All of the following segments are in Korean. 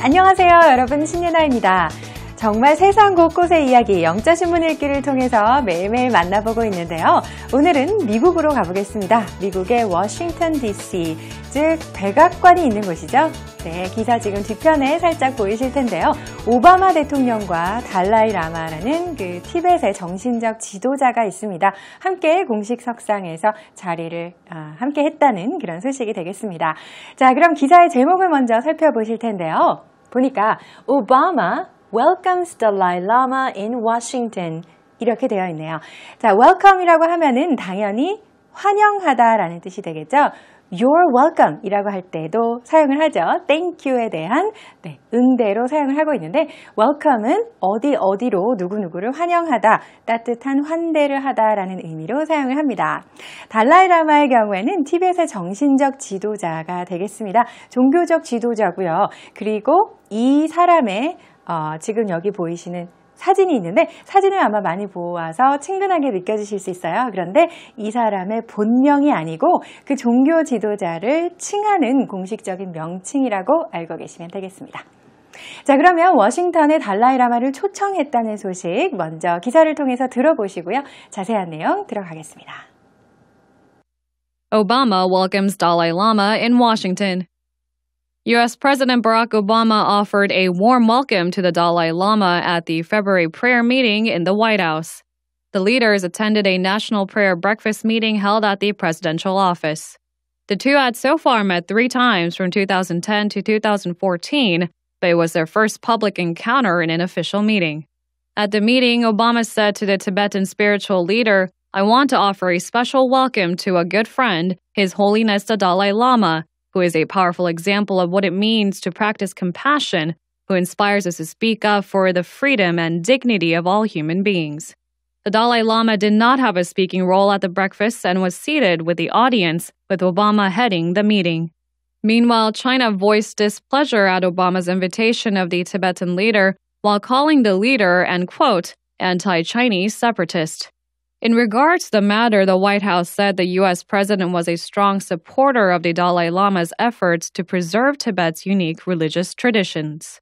안녕하세요. 여러분 신예나입니다. 정말 세상 곳곳의 이야기 영자신문 읽기를 통해서 매일매일 만나보고 있는데요. 오늘은 미국으로 가보겠습니다. 미국의 워싱턴 DC, 즉 백악관이 있는 곳이죠. 네, 기사 지금 뒤편에 살짝 보이실 텐데요. 오바마 대통령과 달라이 라마라는 그 티벳의 정신적 지도자가 있습니다. 함께 공식 석상에서 자리를 아, 함께 했다는 그런 소식이 되겠습니다. 자, 그럼 기사의 제목을 먼저 살펴보실 텐데요. 보니까 오바마 welcomes Dalai Lama in Washington 이렇게 되어 있네요. 자, welcome이라고 하면은 당연히 환영하다라는 뜻이 되겠죠. You're welcome 이라고 할 때도 사용을 하죠. Thank you에 대한 네, 응대로 사용을 하고 있는데 welcome은 어디 어디로 누구누구를 환영하다, 따뜻한 환대를 하다라는 의미로 사용을 합니다. 달라이라마의 경우에는 티벳의 정신적 지도자가 되겠습니다. 종교적 지도자고요. 그리고 이 사람의 어, 지금 여기 보이시는 사진이 있는데 사진을 아마 많이 보아서 친근하게 느껴지실 수 있어요. 그런데 이 사람의 본명이 아니고 그 종교 지도자를 칭하는 공식적인 명칭이라고 알고 계시면 되겠습니다. 자 그러면 워싱턴의 달라이라마를 초청했다는 소식 먼저 기사를 통해서 들어보시고요. 자세한 내용 들어가겠습니다. Obama welcomes Dalai Lama in Washington. U.S. President Barack Obama offered a warm welcome to the Dalai Lama at the February prayer meeting in the White House. The leaders attended a national prayer breakfast meeting held at the presidential office. The two had so far met three times from 2010 to 2014, but it was their first public encounter in an official meeting. At the meeting, Obama said to the Tibetan spiritual leader, I want to offer a special welcome to a good friend, His Holiness the Dalai Lama, who is a powerful example of what it means to practice compassion, who inspires us to speak up for the freedom and dignity of all human beings. The Dalai Lama did not have a speaking role at the breakfast and was seated with the audience, with Obama heading the meeting. Meanwhile, China voiced displeasure at Obama's invitation of the Tibetan leader while calling the leader an, quote, anti Chinese separatist. In regards to the matter, the White House said the U.S. president was a strong supporter of the Dalai Lama's efforts to preserve Tibet's unique religious traditions.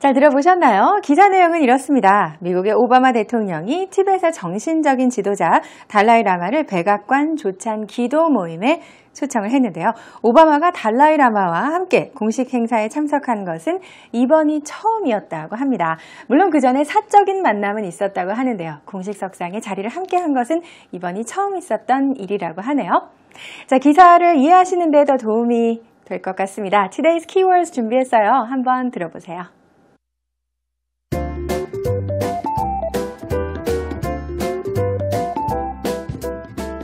잘 들어보셨나요? 기사 내용은 이렇습니다. 미국의 오바마 대통령이 티벳의 정신적인 지도자 달라이 라마를 백악관 조찬 기도 모임에 초청을 했는데요. 오바마가 달라이라마와 함께 공식 행사에 참석한 것은 이번이 처음이었다고 합니다. 물론 그 전에 사적인 만남은 있었다고 하는데요. 공식 석상에 자리를 함께 한 것은 이번이 처음 있었던 일이라고 하네요. 자, 기사를 이해하시는 데 더 도움이 될 것 같습니다. Today's Keywords 준비했어요. 한번 들어보세요.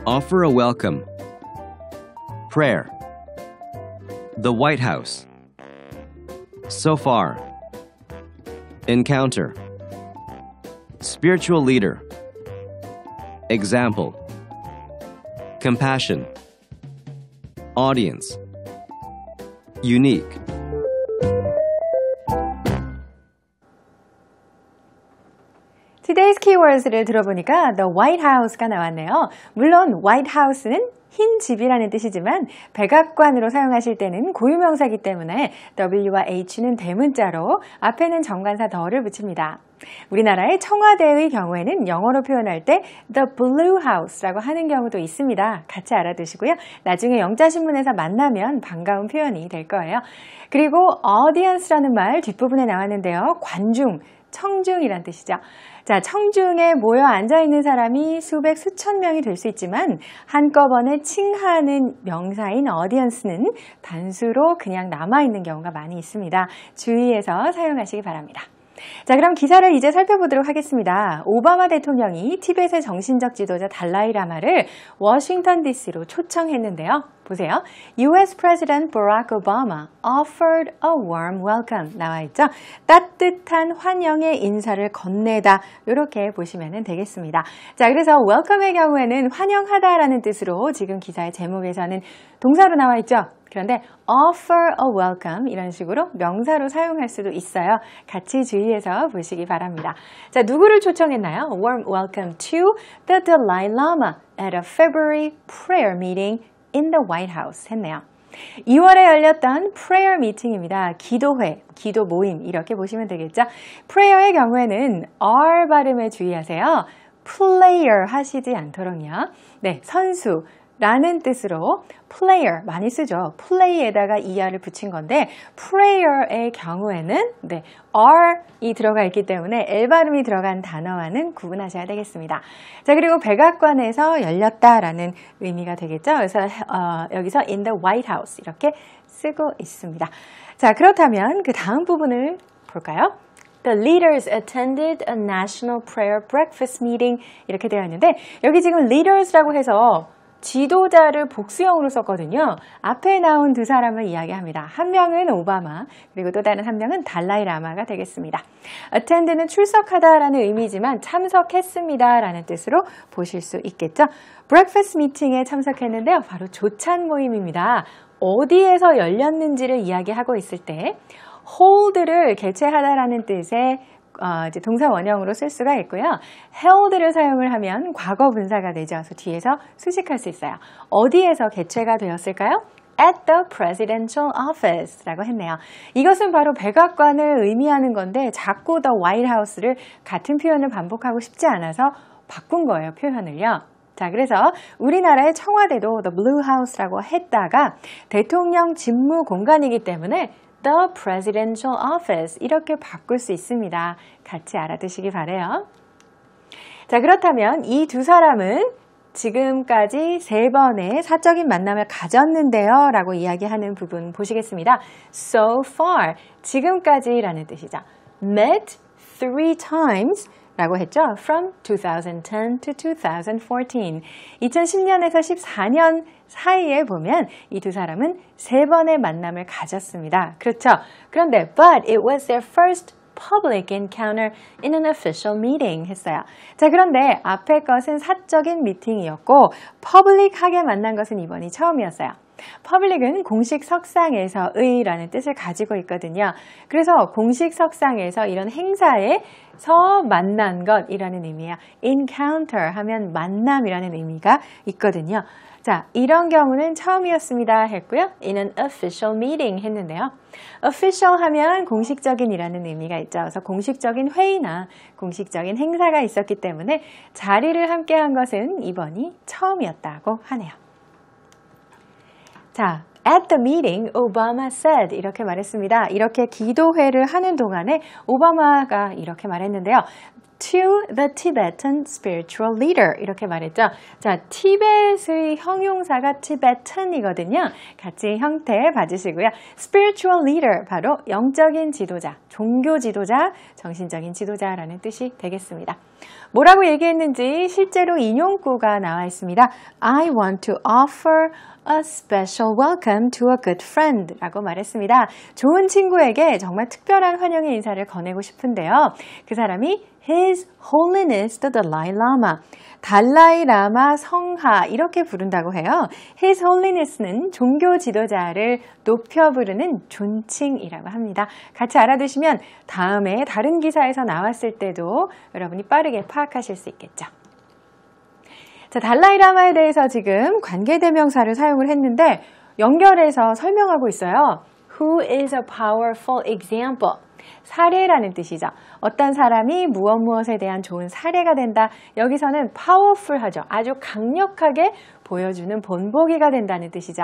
Offer a welcome. Prayer. The White House. So far. Encounter. Spiritual leader. Example. Compassion. Audience. Unique. words를 들어보니까 the White House가 나왔네요. 물론 White House는 흰 집이라는 뜻이지만 백악관으로 사용하실 때는 고유명사기 때문에 W와 H는 대문자로 앞에는 정관사 더를 붙입니다. 우리나라의 청와대의 경우에는 영어로 표현할 때 The Blue House라고 하는 경우도 있습니다. 같이 알아두시고요. 나중에 영자신문에서 만나면 반가운 표현이 될 거예요. 그리고 audience라는 말 뒷부분에 나왔는데요. 관중, 청중이란 뜻이죠. 자, 청중에 모여 앉아 있는 사람이 수백 수천 명이 될 수 있지만 한꺼번에 칭하는 명사인 어디언스는 단수로 그냥 남아 있는 경우가 많이 있습니다. 주의해서 사용하시기 바랍니다. 자, 그럼 기사를 이제 살펴보도록 하겠습니다. 오바마 대통령이 티벳의 정신적 지도자 달라이 라마를 워싱턴 DC로 초청했는데요. 보세요. US President Barack Obama offered a warm welcome 나와 있죠. 따뜻한 환영의 인사를 건네다 이렇게 보시면 되겠습니다. 자, 그래서 welcome의 경우에는 환영하다라는 뜻으로 지금 기사의 제목에서는 동사로 나와 있죠. 그런데 offer a welcome 이런 식으로 명사로 사용할 수도 있어요. 같이 주의해서 보시기 바랍니다. 자, 누구를 초청했나요? warm welcome to the Dalai Lama at a February prayer meeting in the White House 했네요. 2월에 열렸던 prayer meeting입니다. 기도회, 기도 모임 이렇게 보시면 되겠죠. prayer의 경우에는 r 발음에 주의하세요. player 하시지 않도록요. 네, 선수, 라는 뜻으로 player 많이 쓰죠. play에다가 er를 붙인 건데 prayer의 경우에는 네, r이 들어가 있기 때문에 l 발음이 들어간 단어와는 구분하셔야 되겠습니다. 자 그리고 백악관에서 열렸다라는 의미가 되겠죠. 그래서 어, 여기서 in the White House 이렇게 쓰고 있습니다. 자 그렇다면 그 다음 부분을 볼까요? The leaders attended a national prayer breakfast meeting 이렇게 되어 있는데 여기 지금 leaders라고 해서 지도자를 복수형으로 썼거든요. 앞에 나온 두 사람을 이야기합니다. 한 명은 오바마, 그리고 또 다른 한 명은 달라이라마가 되겠습니다. attend는 출석하다라는 의미지만 참석했습니다라는 뜻으로 보실 수 있겠죠. breakfast 미팅에 참석했는데요. 바로 조찬 모임입니다. 어디에서 열렸는지를 이야기하고 있을 때 hold를 개최하다라는 뜻의 어, 이제 동사 원형으로 쓸 수가 있고요. hell드를 사용을 하면 과거 분사가 되죠. 그래서 뒤에서 수식할 수 있어요. 어디에서 개최가 되었을까요? at the presidential office 라고 했네요. 이것은 바로 백악관을 의미하는 건데 자꾸 the White House를 같은 표현을 반복하고 싶지 않아서 바꾼 거예요, 표현을요. 자, 그래서 우리나라의 청와대도 the blue house라고 했다가 대통령 집무 공간이기 때문에 the presidential office 이렇게 바꿀 수 있습니다. 같이 알아두시기 바래요. 자, 그렇다면 이 두 사람은 지금까지 세 번의 사적인 만남을 가졌는데요. 라고 이야기하는 부분 보시겠습니다. So far, 지금까지라는 뜻이죠. Met three times, 라고 했죠. From 2010 to 2014. 2010년에서 14년 사이에 보면 이 두 사람은 세 번의 만남을 가졌습니다. 그렇죠. 그런데 but it was their first public encounter in an official meeting 했어요. 자, 그런데 앞에 것은 사적인 미팅이었고 public하게 만난 것은 이번이 처음이었어요. public은 공식 석상에서의라는 뜻을 가지고 있거든요. 그래서 공식 석상에서 이런 행사에서 만난 것이라는 의미야 encounter 하면 만남이라는 의미가 있거든요. 자, 이런 경우는 처음이었습니다 했고요. 이는 official meeting 했는데요. official 하면 공식적인이라는 의미가 있죠. 그래서 공식적인 회의나 공식적인 행사가 있었기 때문에 자리를 함께 한 것은 이번이 처음이었다고 하네요. 자, At the meeting, Obama said 이렇게 말했습니다. 이렇게 기도회를 하는 동안에 오바마가 이렇게 말했는데요. to the Tibetan spiritual leader 이렇게 말했죠. 자, 티벳의 형용사가 Tibetan이거든요. 같이 형태 봐주시고요. spiritual leader 바로 영적인 지도자, 종교 지도자, 정신적인 지도자라는 뜻이 되겠습니다. 뭐라고 얘기했는지 실제로 인용구가 나와 있습니다. I want to offer a special welcome to a good friend 라고 말했습니다. 좋은 친구에게 정말 특별한 환영의 인사를 건네고 싶은데요. 그 사람이 His Holiness the Dalai Lama. 달라이 라마 성하 이렇게 부른다고 해요. His Holiness는 종교 지도자를 높여 부르는 존칭이라고 합니다. 같이 알아두시면 다음에 다른 기사에서 나왔을 때도 여러분이 빠르게 파악하실 수 있겠죠. 자, 달라이 라마에 대해서 지금 관계대명사를 사용을 했는데 연결해서 설명하고 있어요. Who is a powerful example? 사례라는 뜻이죠. 어떤 사람이 무엇 무엇에 대한 좋은 사례가 된다. 여기서는 powerful하죠. 아주 강력하게 보여주는 본보기가 된다는 뜻이죠.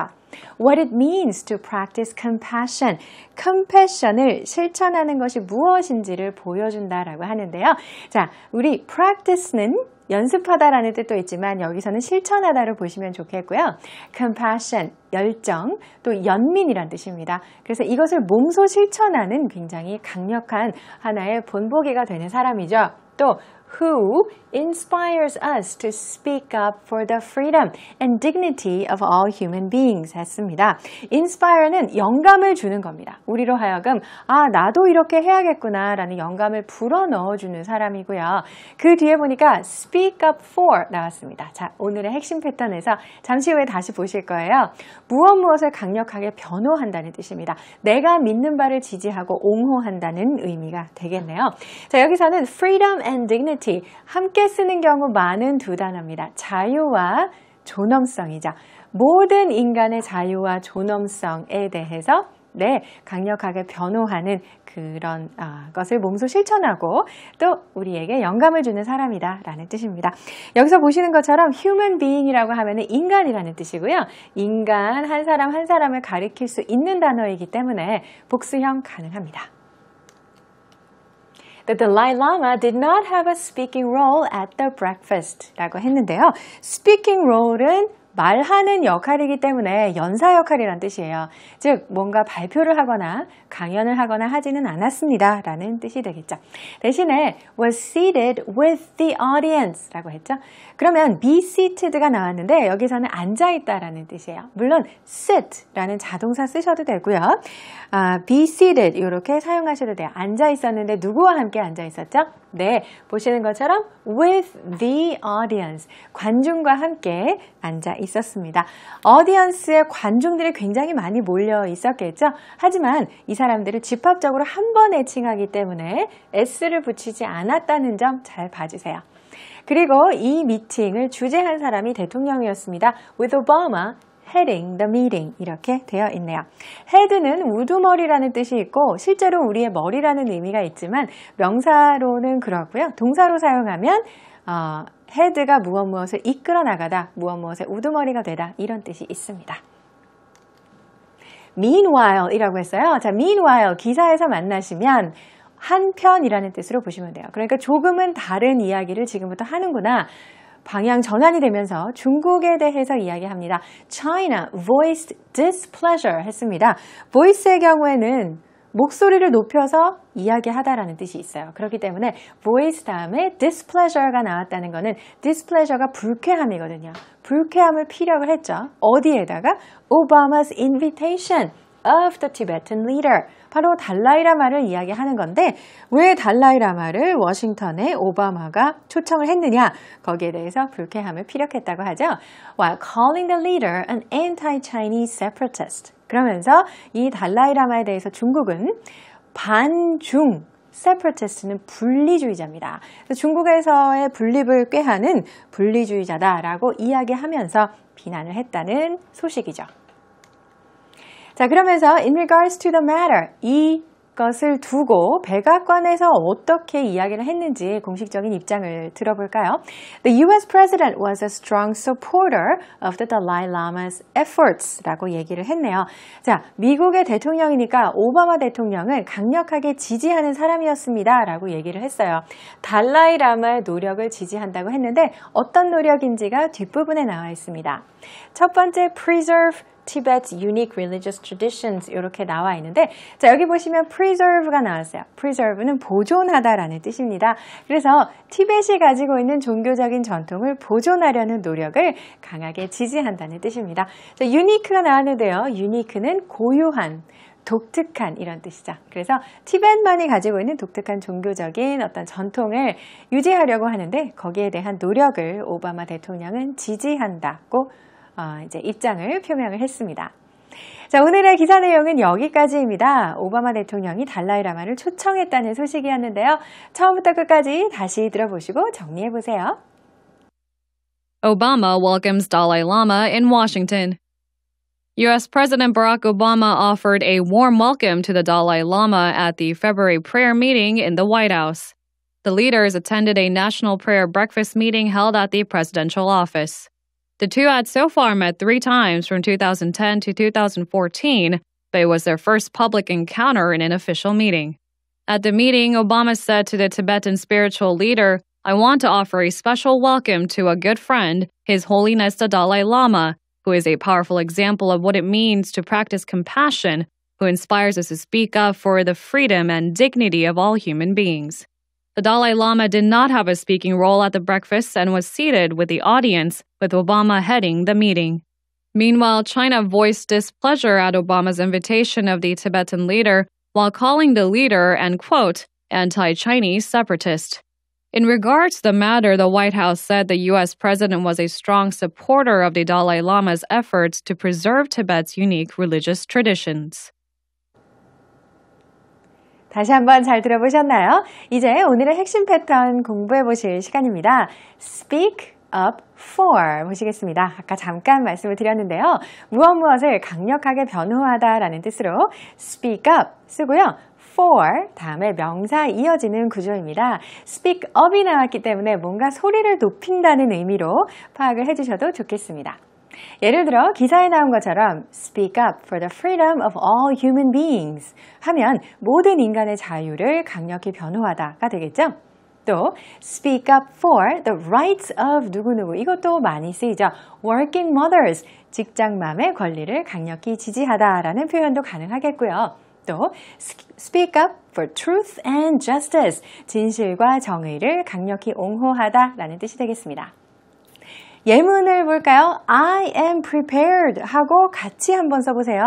What it means to practice compassion. compassion을 실천하는 것이 무엇인지를 보여준다라고 하는데요. 자, 우리 practice는 연습하다라는 뜻도 있지만 여기서는 실천하다를 보시면 좋겠고요. compassion, 열정, 또 연민이란 뜻입니다. 그래서 이것을 몸소 실천하는 굉장히 강력한 하나의 본보기가 되는 사람이죠. 또 who inspires us to speak up for the freedom and dignity of all human beings 했습니다. inspire는 영감을 주는 겁니다. 우리로 하여금 아 나도 이렇게 해야겠구나 라는 영감을 불어넣어 주는 사람이고요. 그 뒤에 보니까 speak up for 나왔습니다. 자 오늘의 핵심 패턴에서 잠시 후에 다시 보실 거예요. 무엇 무엇을 강력하게 변호한다는 뜻입니다. 내가 믿는 바를 지지하고 옹호한다는 의미가 되겠네요. 자 여기서는 freedom and dignity liberty 함께 쓰는 경우 많은 두 단어입니다. 자유와 존엄성이죠. 모든 인간의 자유와 존엄성에 대해서 네, 강력하게 변호하는 그런 어, 것을 몸소 실천하고 또 우리에게 영감을 주는 사람이다 라는 뜻입니다. 여기서 보시는 것처럼 human being이라고 하면 인간이라는 뜻이고요. 인간 한 사람 한 사람을 가리킬 수 있는 단어이기 때문에 복수형 가능합니다. The Dalai Lama did not have a speaking role at the breakfast 라고 했는데요. speaking role은 말하는 역할이기 때문에 연사 역할이란 뜻이에요. 즉 뭔가 발표를 하거나 강연을 하거나 하지는 않았습니다. 라는 뜻이 되겠죠. 대신에 was seated with the audience 라고 했죠. 그러면 be seated가 나왔는데 여기서는 앉아있다라는 뜻이에요. 물론 sit라는 자동사 쓰셔도 되고요. 아, be seated 이렇게 사용하셔도 돼요. 앉아있었는데 누구와 함께 앉아있었죠? 네, 보시는 것처럼 with the audience 관중과 함께 앉아있었습 있었습니다. 어디언스의 관중들이 굉장히 많이 몰려 있었겠죠. 하지만 이 사람들을 집합적으로 한 번 애칭하기 때문에 S를 붙이지 않았다는 점 잘 봐주세요. 그리고 이 미팅을 주재한 사람이 대통령이었습니다. With Obama heading the meeting 이렇게 되어 있네요. 헤드는 우두머리라는 뜻이 있고 실제로 우리의 머리라는 의미가 있지만 명사로는 그렇고요. 동사로 사용하면 어, 헤드가 무엇 무엇을 이끌어 나가다, 무엇 무엇의 우두머리가 되다 이런 뜻이 있습니다. meanwhile 이라고 했어요. 자, meanwhile 기사에서 만나시면 한편이라는 뜻으로 보시면 돼요. 그러니까 조금은 다른 이야기를 지금부터 하는구나. 방향 전환이 되면서 중국에 대해서 이야기합니다. China voiced displeasure 했습니다. voice의 경우에는 목소리를 높여서 이야기하다라는 뜻이 있어요. 그렇기 때문에 voice 다음에 displeasure가 나왔다는 것은 displeasure가 불쾌함이거든요. 불쾌함을 피력을 했죠. 어디에다가 Obama's invitation of the Tibetan leader. 바로 달라이 라마를 이야기하는 건데 왜 달라이 라마를 워싱턴에 오바마가 초청을 했느냐 거기에 대해서 불쾌함을 피력했다고 하죠. While calling the leader an anti-Chinese separatist. 그러면서 이 달라이라마에 대해서 중국은 반중 세퍼티스트는 분리주의자입니다. 중국에서의 분립을 꾀하는 분리주의자다라고 이야기하면서 비난을 했다는 소식이죠. 자, 그러면서 in regards to the matter, 이 것을 두고 백악관에서 어떻게 이야기를 했는지 공식적인 입장을 들어볼까요? The U.S. President was a strong supporter of the Dalai Lama's efforts라고 얘기를 했네요. 자, 미국의 대통령이니까 오바마 대통령은 강력하게 지지하는 사람이었습니다라고 얘기를 했어요. 달라이 라마의 노력을 지지한다고 했는데 어떤 노력인지가 뒷부분에 나와 있습니다. 첫 번째 preserve Tibet's unique religious traditions 이렇게 나와 있는데 자 여기 보시면 preserve가 나왔어요. preserve는 보존하다라는 뜻입니다. 그래서 티벳이 가지고 있는 종교적인 전통을 보존하려는 노력을 강하게 지지한다는 뜻입니다. 자 unique가 나왔는데요. unique는 고유한 독특한 이런 뜻이죠. 그래서 티벳만이 가지고 있는 독특한 종교적인 어떤 전통을 유지하려고 하는데 거기에 대한 노력을 오바마 대통령은 지지한다고 이제 입장을 표명을 했습니다. 자, 오늘의 기사 내용은 여기까지입니다. 오바마 대통령이 달라이라마를 초청했다는 소식이었는데요. 처음부터 끝까지 다시 들어보시고 정리해 보세요. Obama welcomes Dalai Lama in Washington. U.S. President Barack Obama offered a warm welcome to the Dalai Lama at the February prayer meeting in the White House. The leaders attended a national prayer breakfast meeting held at the presidential office. The two had so far met three times from 2010 to 2014, but it was their first public encounter in an official meeting. At the meeting, Obama said to the Tibetan spiritual leader, I want to offer a special welcome to a good friend, His Holiness the Dalai Lama, who is a powerful example of what it means to practice compassion, who inspires us to speak up for the freedom and dignity of all human beings. The Dalai Lama did not have a speaking role at the breakfast and was seated with the audience, with Obama heading the meeting. Meanwhile, China voiced displeasure at Obama's invitation of the Tibetan leader while calling the leader an, quote, anti Chinese separatist. In regards to the matter, the White House said the U.S. president was a strong supporter of the Dalai Lama's efforts to preserve Tibet's unique religious traditions. 다시 한번 잘 들어보셨나요? 이제 오늘의 핵심 패턴 공부해 보실 시간입니다. Speak up for 보시겠습니다. 아까 잠깐 말씀을 드렸는데요. 무엇 무엇을 강력하게 변호하다라는 뜻으로 speak up 쓰고요. for 다음에 명사 이어지는 구조입니다. speak up이 나왔기 때문에 뭔가 소리를 높인다는 의미로 파악을 해주셔도 좋겠습니다. 예를 들어 기사에 나온 것처럼 Speak up for the freedom of all human beings 하면 모든 인간의 자유를 강력히 변호하다가 되겠죠? 또 speak up for the rights of 누구누구 이것도 많이 쓰이죠. working mothers 직장맘의 권리를 강력히 지지하다라는 표현도 가능하겠고요. 또 speak up for truth and justice 진실과 정의를 강력히 옹호하다라는 뜻이 되겠습니다. 예문을 볼까요? I am prepared 하고 같이 한번 써보세요.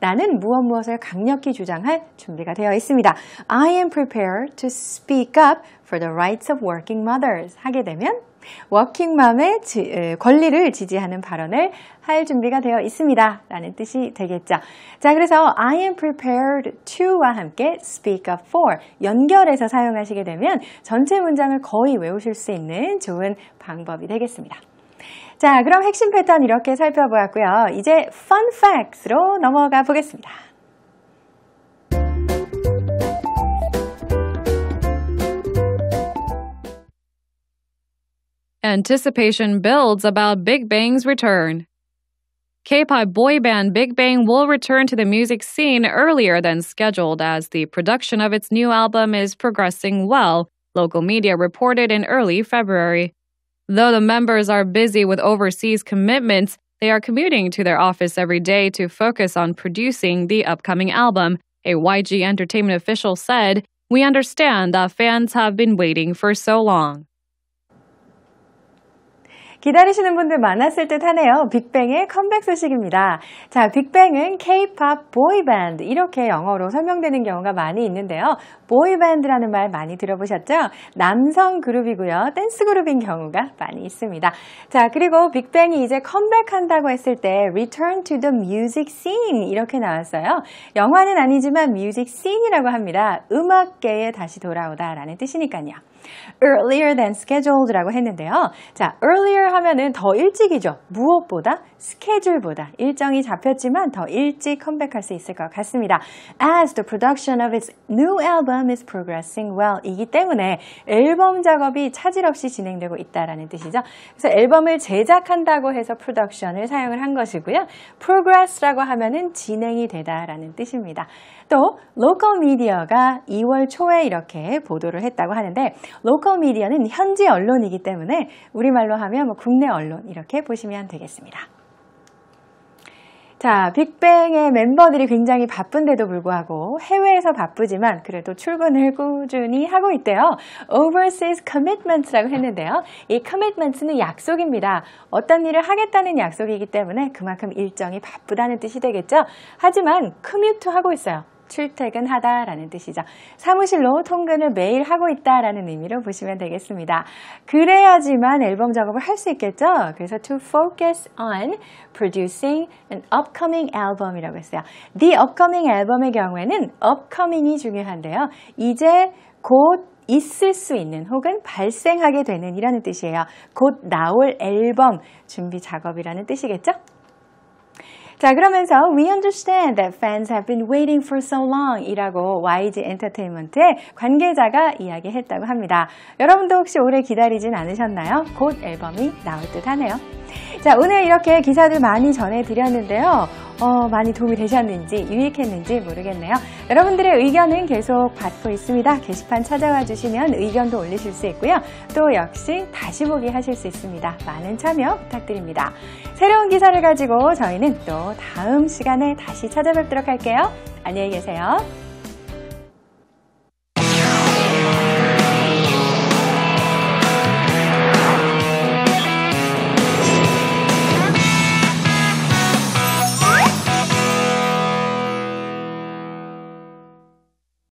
나는 무엇 무엇을 강력히 주장할 준비가 되어 있습니다. I am prepared to speak up for the rights of working mothers 하게 되면 워킹맘의 권리를 지지하는 발언을 할 준비가 되어 있습니다. 라는 뜻이 되겠죠. 자, 그래서 I am prepared to와 함께 speak up for 연결해서 사용하시게 되면 전체 문장을 거의 외우실 수 있는 좋은 방법이 되겠습니다. 자, 그럼 핵심 패턴 이렇게 살펴보았고요. 이제 fun facts로 넘어가 보겠습니다. Anticipation builds about Big Bang's return. K pop boy band Big Bang will return to the music scene earlier than scheduled as the production of its new album is progressing well, local media reported in early February. Though the members are busy with overseas commitments, they are commuting to their office every day to focus on producing the upcoming album. A YG Entertainment official said, We understand that fans have been waiting for so long. 기다리시는 분들 많았을 듯 하네요. 빅뱅의 컴백 소식입니다. 자, 빅뱅은 K-pop 보이밴드 이렇게 영어로 설명되는 경우가 많이 있는데요. 보이밴드라는 말 많이 들어보셨죠? 남성 그룹이고요. 댄스 그룹인 경우가 많이 있습니다. 자, 그리고 빅뱅이 이제 컴백한다고 했을 때 Return to the Music Scene 이렇게 나왔어요. 영화는 아니지만 뮤직 씬이라고 합니다. 음악계에 다시 돌아오다라는 뜻이니까요. earlier than scheduled라고 했는데요. 자, earlier 하면은 더 일찍이죠. 무엇보다 스케줄보다 일정이 잡혔지만 더 일찍 컴백할 수 있을 것 같습니다. As the production of its new album is progressing well 이기 때문에 앨범 작업이 차질 없이 진행되고 있다라는 뜻이죠. 그래서 앨범을 제작한다고 해서 production을 사용을 한 것이고요. progress라고 하면은 진행이 되다라는 뜻입니다. 또 local media가 2월 초에 이렇게 보도를 했다고 하는데 로컬 미디어는 현지 언론이기 때문에 우리말로 하면 뭐 국내 언론 이렇게 보시면 되겠습니다. 자, 빅뱅의 멤버들이 굉장히 바쁜데도 불구하고 해외에서 바쁘지만 그래도 출근을 꾸준히 하고 있대요. Overseas Commitment라고 했는데요. 이 Commitment는 약속입니다. 어떤 일을 하겠다는 약속이기 때문에 그만큼 일정이 바쁘다는 뜻이 되겠죠. 하지만 Commute 하고 있어요. 출퇴근하다라는 뜻이죠. 사무실로 통근을 매일 하고 있다라는 의미로 보시면 되겠습니다. 그래야지만 앨범 작업을 할 수 있겠죠. 그래서 to focus on producing an upcoming album이라고 했어요. The upcoming a l b u m 의 경우에는 upcoming이 중요한데요. 이제 곧 있을 수 있는 혹은 발생하게 되는 이라는 뜻이에요. 곧 나올 앨범 준비 작업이라는 뜻이겠죠? 자, 그러면서 We understand that fans have been waiting for so long 이라고 YG 엔터테인먼트의 관계자가 이야기했다고 합니다. 여러분도 혹시 오래 기다리진 않으셨나요? 곧 앨범이 나올 듯 하네요. 자, 오늘 이렇게 기사들 많이 전해드렸는데요. 어, 많이 도움이 되셨는지 유익했는지 모르겠네요. 여러분들의 의견은 계속 받고 있습니다. 게시판 찾아와 주시면 의견도 올리실 수 있고요. 또 역시 다시 보기 하실 수 있습니다. 많은 참여 부탁드립니다. 새로운 기사를 가지고 저희는 또 다음 시간에 다시 찾아뵙도록 할게요. 안녕히 계세요.